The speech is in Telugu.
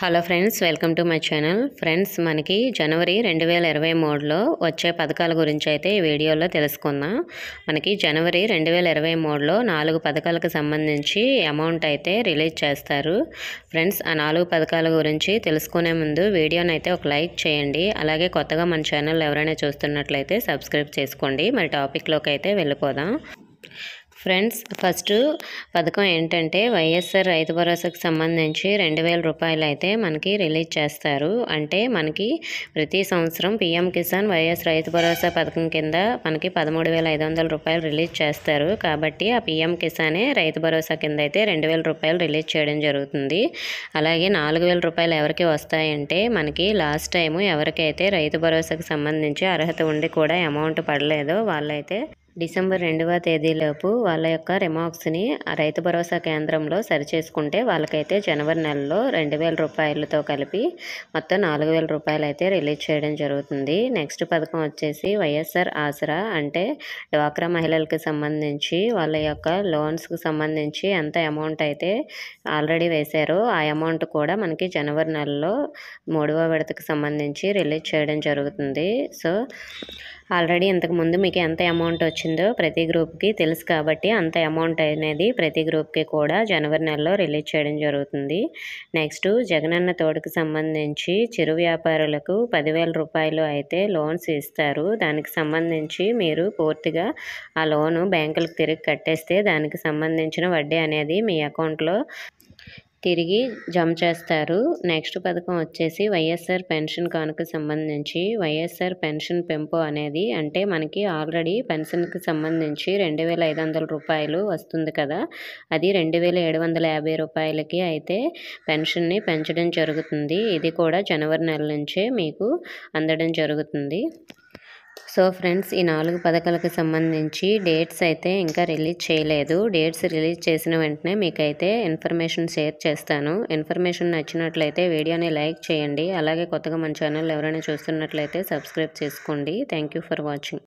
hello friends welcome to my channel friends మనకి జనవరి రెండు వేల ఇరవై మూడులో వచ్చే పథకాల గురించి అయితే ఈ వీడియోలో తెలుసుకుందాం మనకి జనవరి రెండు వేల ఇరవై మూడులో నాలుగు పథకాలకు సంబంధించి అమౌంట్ అయితే రిలీజ్ చేస్తారు ఫ్రెండ్స్ ఆ నాలుగు పథకాల గురించి తెలుసుకునే ముందు వీడియోని అయితే ఒక లైక్ చేయండి అలాగే కొత్తగా మన ఛానల్ ఎవరైనా చూస్తున్నట్లయితే సబ్స్క్రైబ్ చేసుకోండి మరి టాపిక్లోకి అయితే వెళ్ళిపోదాం ఫ్రెండ్స్ ఫస్ట్ పథకం ఏంటంటే వైఎస్ఆర్ రైతు భరోసాకు సంబంధించి రెండు వేల రూపాయలు అయితే మనకి రిలీజ్ చేస్తారు అంటే మనకి ప్రతి సంవత్సరం పిఎం కిసాన్ వైఎస్ రైతు భరోసా పథకం కింద మనకి పదమూడు వేల ఐదు వందల రూపాయలు రిలీజ్ చేస్తారు కాబట్టి ఆ పిఎం కిసానే రైతు భరోసా కింద అయితే రెండు వేల రూపాయలు రిలీజ్ చేయడం జరుగుతుంది అలాగే నాలుగు వేల రూపాయలు ఎవరికి వస్తాయంటే మనకి లాస్ట్ టైం ఎవరికైతే రైతు భరోసాకు సంబంధించి అర్హత ఉండి కూడా అమౌంట్ పడలేదో వాళ్ళైతే డిసెంబర్ రెండవ తేదీలోపు వాళ్ళ యొక్క రిమార్క్స్ని రైతు భరోసా కేంద్రంలో సరిచేసుకుంటే వాళ్ళకైతే జనవరి నెలలో రెండు వేల రూపాయలతో కలిపి మొత్తం నాలుగు వేల రూపాయలు అయితే రిలీజ్ చేయడం జరుగుతుంది నెక్స్ట్ పథకం వచ్చేసి వైఎస్ఆర్ ఆసరా అంటే డ్వాక్రా మహిళలకు సంబంధించి వాళ్ళ యొక్క లోన్స్కి సంబంధించి ఎంత అమౌంట్ అయితే ఆల్రెడీ వేశారో ఆ అమౌంట్ కూడా మనకి జనవరి నెలలో మూడవ విడతకు సంబంధించి రిలీజ్ చేయడం జరుగుతుంది సో ఆల్రెడీ ఇంతకుముందు మీకు ఎంత అమౌంట్ వచ్చిందో ప్రతి గ్రూప్కి తెలుసు కాబట్టి అంత అమౌంట్ అనేది ప్రతి గ్రూప్కి కూడా జనవరి నెలలో రిలీజ్ చేయడం జరుగుతుంది నెక్స్ట్ జగనన్న తోడుకు సంబంధించి చిరు వ్యాపారులకు పదివేల రూపాయలు అయితే లోన్స్ ఇస్తారు దానికి సంబంధించి మీరు పూర్తిగా ఆ లోను బ్యాంకులకు తిరిగి కట్టేస్తే దానికి సంబంధించిన వడ్డీ అనేది మీ అకౌంట్లో తిరిగి జమ చేస్తారు నెక్స్ట్ పథకం వచ్చేసి వైఎస్ఆర్ పెన్షన్ కానుక సంబంధించి వైఎస్ఆర్ పెన్షన్ పెంపు అనేది అంటే మనకి ఆల్రెడీ పెన్షన్కి సంబంధించి రెండు వేల ఐదు వందల రూపాయలు వస్తుంది కదా అది రెండు వేల ఏడు వందల యాభై రూపాయలకి అయితే పెన్షన్ని పెంచడం జరుగుతుంది ఇది కూడా జనవరి నెల నుంచే మీకు అందడం జరుగుతుంది సో ఫ్రెండ్స్ ఈ నాలుగు పథకాలకు సంబంధించి డేట్స్ అయితే ఇంకా రిలీజ్ చేయలేదు డేట్స్ రిలీజ్ చేసిన వెంటనే మీకైతే ఇన్ఫర్మేషన్ షేర్ చేస్తాను ఇన్ఫర్మేషన్ నచ్చినట్లయితే వీడియోని లైక్ చేయండి అలాగే కొత్తగా మన ఛానల్ ఎవరైనా చూస్తున్నట్లయితే సబ్స్క్రైబ్ చేసుకోండి థ్యాంక్ ఫర్ వాచింగ్